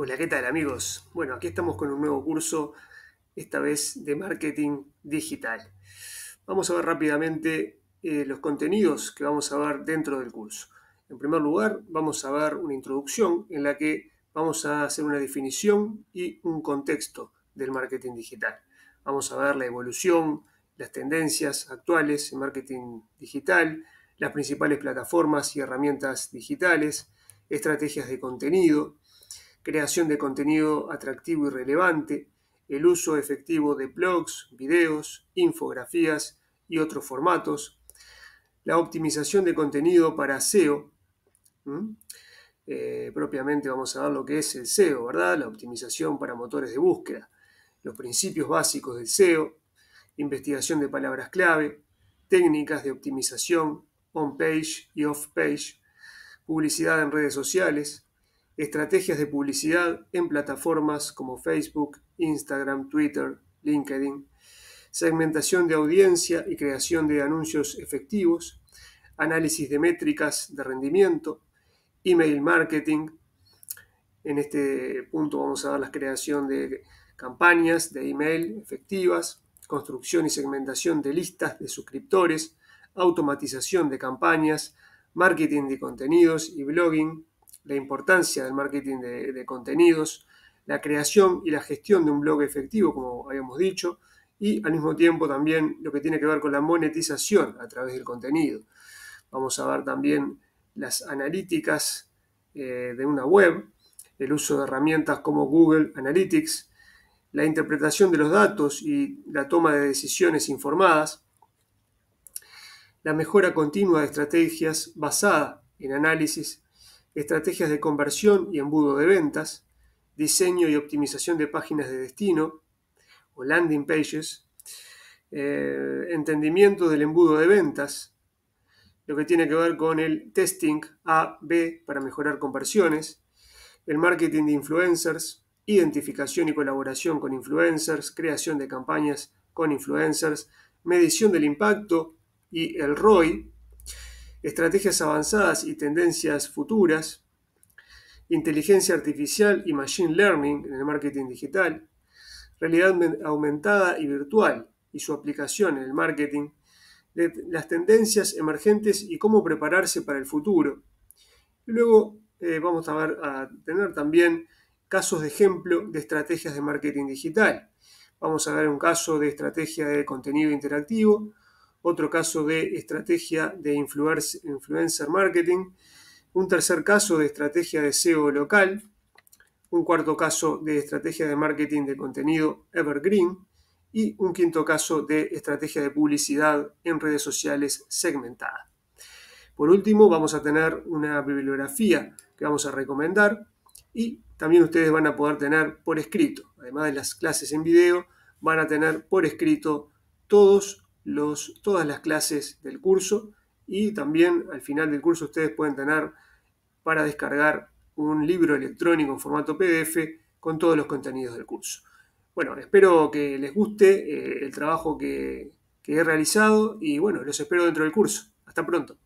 Hola, ¿qué tal amigos? Bueno, aquí estamos con un nuevo curso, esta vez de marketing digital. Vamos a ver rápidamente eh, los contenidos que vamos a ver dentro del curso. En primer lugar, vamos a ver una introducción en la que vamos a hacer una definición y un contexto del marketing digital. Vamos a ver la evolución, las tendencias actuales en marketing digital, las principales plataformas y herramientas digitales, estrategias de contenido, creación de contenido atractivo y relevante, el uso efectivo de blogs, videos, infografías y otros formatos, la optimización de contenido para SEO, eh, propiamente vamos a ver lo que es el SEO, ¿verdad? La optimización para motores de búsqueda, los principios básicos del SEO, investigación de palabras clave, técnicas de optimización on-page y off-page, publicidad en redes sociales, estrategias de publicidad en plataformas como Facebook, Instagram, Twitter, LinkedIn, segmentación de audiencia y creación de anuncios efectivos, análisis de métricas de rendimiento, email marketing. En este punto vamos a ver la creación de campañas de email efectivas, construcción y segmentación de listas de suscriptores, automatización de campañas, marketing de contenidos y blogging, la importancia del marketing de, contenidos, la creación y la gestión de un blog efectivo, como habíamos dicho, y al mismo tiempo también lo que tiene que ver con la monetización a través del contenido. Vamos a ver también las analíticas eh, de una web, el uso de herramientas como Google Analytics, la interpretación de los datos y la toma de decisiones informadas, la mejora continua de estrategias basada en análisis, estrategias de conversión y embudo de ventas, diseño y optimización de páginas de destino o landing pages, eh, entendimiento del embudo de ventas, lo que tiene que ver con el testing A-B para mejorar conversiones, el marketing de influencers, identificación y colaboración con influencers, creación de campañas con influencers, medición del impacto y el ROI, estrategias avanzadas y tendencias futuras, inteligencia artificial y machine learning en el marketing digital, realidad aumentada y virtual y su aplicación en el marketing, las tendencias emergentes y cómo prepararse para el futuro. luego eh, vamos a tener también casos de ejemplo de estrategias de marketing digital. Vamos a ver un caso de estrategia de contenido interactivo, otro caso de estrategia de influencer marketing, un tercer caso de estrategia de SEO local, un cuarto caso de estrategia de marketing de contenido evergreen y un quinto caso de estrategia de publicidad en redes sociales segmentada. Por último, vamos a tener una bibliografía que vamos a recomendar y también ustedes van a poder tener por escrito, además de las clases en video, van a tener por escrito todos todas las clases del curso y también al final del curso ustedes pueden tener para descargar un libro electrónico en formato PDF con todos los contenidos del curso. Bueno, espero que les guste eh, el trabajo que, que he realizado y bueno, los espero dentro del curso. Hasta pronto.